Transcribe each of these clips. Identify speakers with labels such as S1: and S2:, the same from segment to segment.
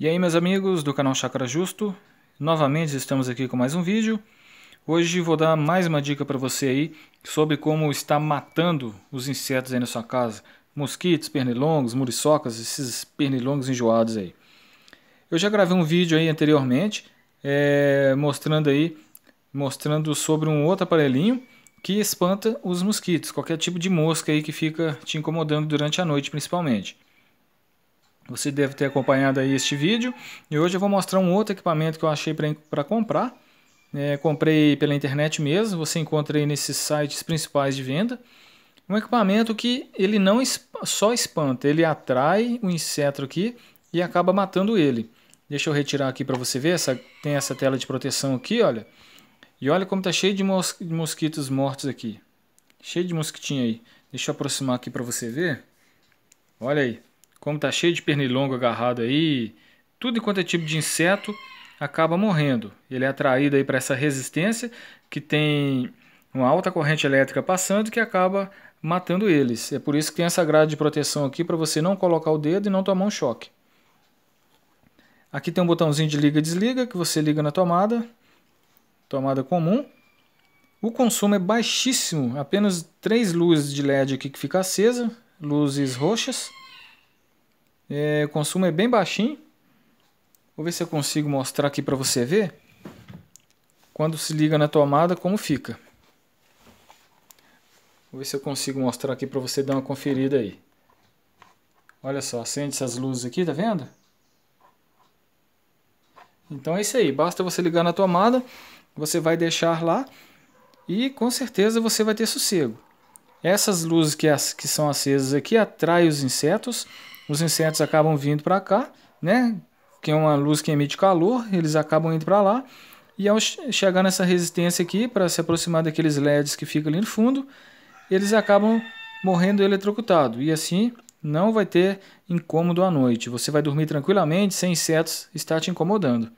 S1: E aí meus amigos do canal Chakra Justo, novamente estamos aqui com mais um vídeo. Hoje vou dar mais uma dica para você aí sobre como está matando os insetos aí na sua casa. Mosquitos, pernilongos, muriçocas, esses pernilongos enjoados aí. Eu já gravei um vídeo aí anteriormente é, mostrando aí, mostrando sobre um outro aparelhinho que espanta os mosquitos, qualquer tipo de mosca aí que fica te incomodando durante a noite principalmente. Você deve ter acompanhado aí este vídeo. E hoje eu vou mostrar um outro equipamento que eu achei para comprar. É, comprei pela internet mesmo, você encontra aí nesses sites principais de venda. Um equipamento que ele não só espanta, ele atrai o inseto aqui e acaba matando ele. Deixa eu retirar aqui para você ver, essa, tem essa tela de proteção aqui, olha. E olha como está cheio de, mos de mosquitos mortos aqui. Cheio de mosquitinho aí. Deixa eu aproximar aqui para você ver. Olha aí como tá cheio de pernilongo agarrado aí, tudo quanto é tipo de inseto acaba morrendo. Ele é atraído aí para essa resistência que tem uma alta corrente elétrica passando que acaba matando eles. É por isso que tem essa grade de proteção aqui para você não colocar o dedo e não tomar um choque. Aqui tem um botãozinho de liga e desliga que você liga na tomada, tomada comum. O consumo é baixíssimo, apenas três luzes de LED aqui que fica acesa, luzes roxas. É, o consumo é bem baixinho. Vou ver se eu consigo mostrar aqui para você ver. Quando se liga na tomada, como fica. Vou ver se eu consigo mostrar aqui para você dar uma conferida aí. Olha só, acende essas luzes aqui, tá vendo? Então é isso aí, basta você ligar na tomada, você vai deixar lá e com certeza você vai ter sossego. Essas luzes que, as, que são acesas aqui atraem os insetos os insetos acabam vindo para cá, né? Que é uma luz que emite calor, eles acabam indo para lá. E ao chegar nessa resistência aqui, para se aproximar daqueles LEDs que ficam ali no fundo, eles acabam morrendo eletrocutado. E assim não vai ter incômodo à noite. Você vai dormir tranquilamente, sem insetos estar te incomodando.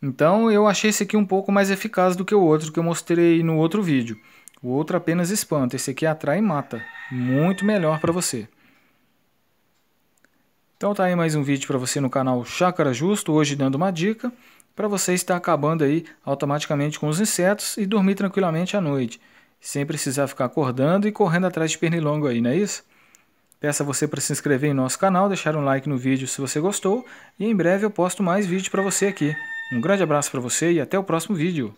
S1: Então eu achei esse aqui um pouco mais eficaz do que o outro que eu mostrei no outro vídeo. O outro apenas espanta, esse aqui atrai e mata. Muito melhor para você. Então tá aí mais um vídeo para você no canal Chácara Justo, hoje dando uma dica para você estar acabando aí automaticamente com os insetos e dormir tranquilamente à noite, sem precisar ficar acordando e correndo atrás de pernilongo aí, não é isso? Peço a você para se inscrever em nosso canal, deixar um like no vídeo se você gostou e em breve eu posto mais vídeo para você aqui. Um grande abraço para você e até o próximo vídeo.